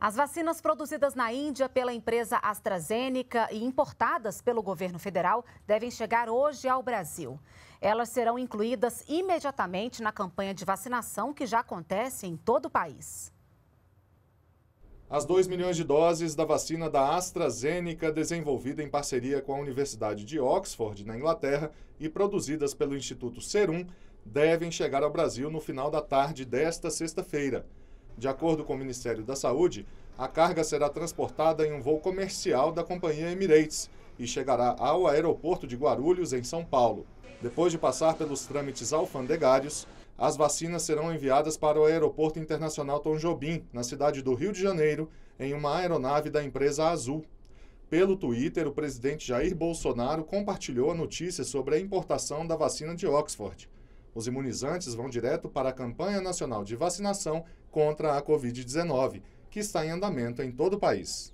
As vacinas produzidas na Índia pela empresa AstraZeneca e importadas pelo governo federal devem chegar hoje ao Brasil. Elas serão incluídas imediatamente na campanha de vacinação que já acontece em todo o país. As 2 milhões de doses da vacina da AstraZeneca, desenvolvida em parceria com a Universidade de Oxford, na Inglaterra, e produzidas pelo Instituto Serum, devem chegar ao Brasil no final da tarde desta sexta-feira. De acordo com o Ministério da Saúde, a carga será transportada em um voo comercial da companhia Emirates e chegará ao aeroporto de Guarulhos, em São Paulo. Depois de passar pelos trâmites alfandegários, as vacinas serão enviadas para o Aeroporto Internacional Tom Jobim, na cidade do Rio de Janeiro, em uma aeronave da empresa Azul. Pelo Twitter, o presidente Jair Bolsonaro compartilhou a notícia sobre a importação da vacina de Oxford. Os imunizantes vão direto para a campanha nacional de vacinação contra a Covid-19, que está em andamento em todo o país.